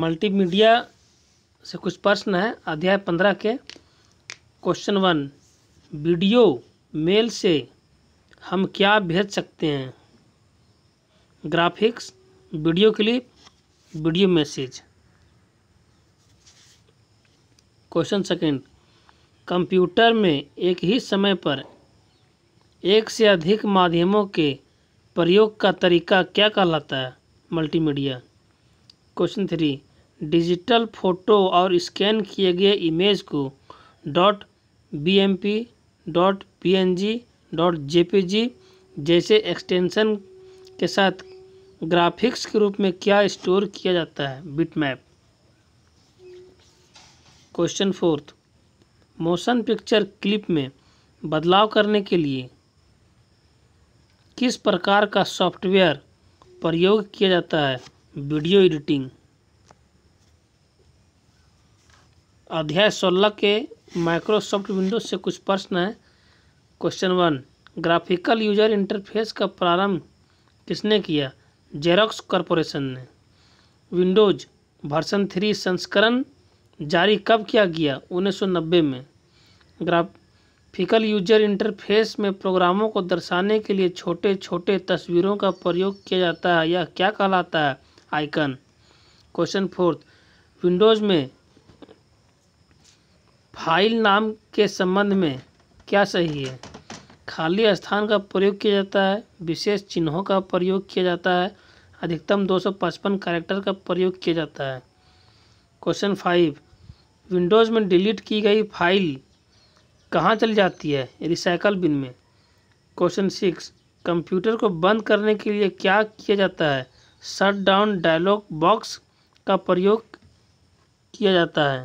multimedia से कुछ प्रश्न है अध्याय पंद्रह के क्वेश्चन वन वीडियो मेल से हम क्या भेज सकते हैं graphics video clip video message question second computer में एक ही समय पर एक से अधिक माध्यमों के प्रयोग का तरीका क्या कहलाता है multimedia question three digital photo और स्कैन किए गए इमेज को dot B M P dot P N G dot J P G जैसे एक्सटेंशन के साथ ग्राफिक्स के रूप में क्या स्टोर किया जाता है bitmap question fourth motion picture clip में बदलाव करने के लिए किस प्रकार का सॉफ्टवेयर प्रयोग किया जाता है वीडियो एडिटिंग अध्याय सोलह के माइक्रोसॉफ्ट विंडोज से कुछ प्रश्न हैं question one graphical user interface का प्रारंभ किसने किया जेरोक्स कॉरपोरेशन ने विंडोज वर्सन थ्री संस्करण जारी कब किया गया 1990 में ग्राफिकल यूजर इंटरफेस में प्रोग्रामों को दर्शाने के लिए छोटे छोटे तस्वीरों का प्रयोग किया जाता है यह क्या कहलाता है आइकन क्वेश्चन फोर्थ विंडोज़ में फाइल नाम के संबंध में क्या सही है खाली स्थान का प्रयोग किया जाता है विशेष चिन्हों का प्रयोग किया जाता है अधिकतम 255 कैरेक्टर का प्रयोग किया जाता है क्वेश्चन फाइव विंडोज़ में डिलीट की गई फाइल कहाँ चली जाती है रिसाइकल बिन में क्वेश्चन सिक्स कंप्यूटर को बंद करने के लिए क्या किया जाता है शट डाउन डायलॉग बॉक्स का प्रयोग किया जाता है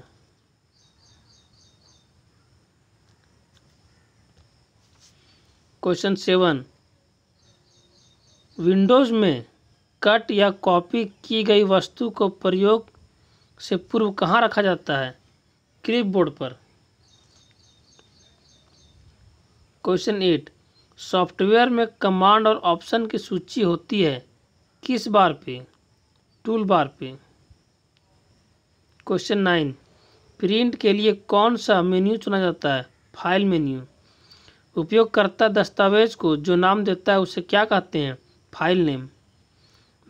क्वेश्चन सेवन विंडोज़ में कट या कॉपी की गई वस्तु को प्रयोग से पूर्व कहाँ रखा जाता है क्लिपबोर्ड पर क्वेश्चन एट सॉफ्टवेयर में कमांड और ऑप्शन की सूची होती है किस बार पे टूल बार पे क्वेश्चन नाइन प्रिंट के लिए कौन सा मेन्यू चुना जाता है फाइल मेन्यू उपयोगकर्ता दस्तावेज को जो नाम देता है उसे क्या कहते हैं फाइल नेम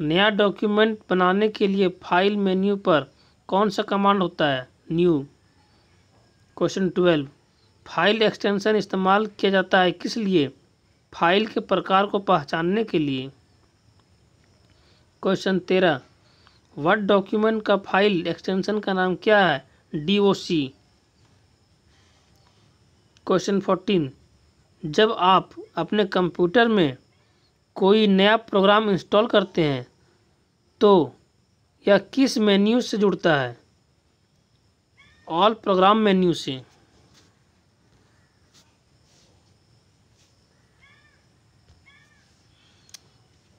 नया डॉक्यूमेंट बनाने के लिए फाइल मेन्यू पर कौन सा कमांड होता है new question twelve file extension इस्तेमाल किया जाता है किस लिए फाइल के प्रकार को पहचानने के लिए क्वेश्चन तेरह वर्ड डॉक्यूमेंट का फाइल एक्सटेंशन का नाम क्या है D O C question fourteen जब आप अपने कंप्यूटर में कोई नया प्रोग्राम इंस्टॉल करते हैं तो यह किस मेन्यू से जुड़ता है ऑल प्रोग्राम मेन्यू से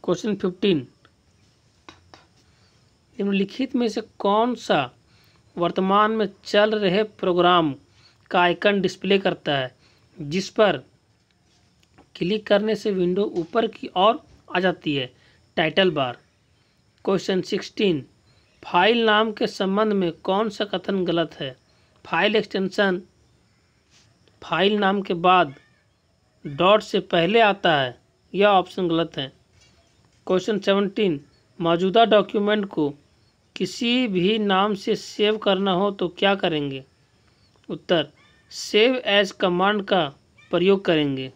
क्वेश्चन फिफ्टीन निम्नलिखित में से कौन सा वर्तमान में चल रहे प्रोग्राम का आइकन डिस्प्ले करता है जिस पर क्लिक करने से विंडो ऊपर की ओर आ जाती है title bar question sixteen file नाम के संबंध में कौन सा कथन गलत है फाइल एक्सटेंशन फाइल नाम के बाद डॉट से पहले आता है यह ऑप्शन गलत है क्वेश्चन सेवनटीन मौजूदा डॉक्यूमेंट को किसी भी नाम से सेव करना हो तो क्या करेंगे उत्तर सेव एज कमांड का प्रयोग करेंगे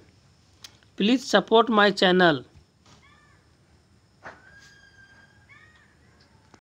प्लीज़ सपोर्ट माय चैनल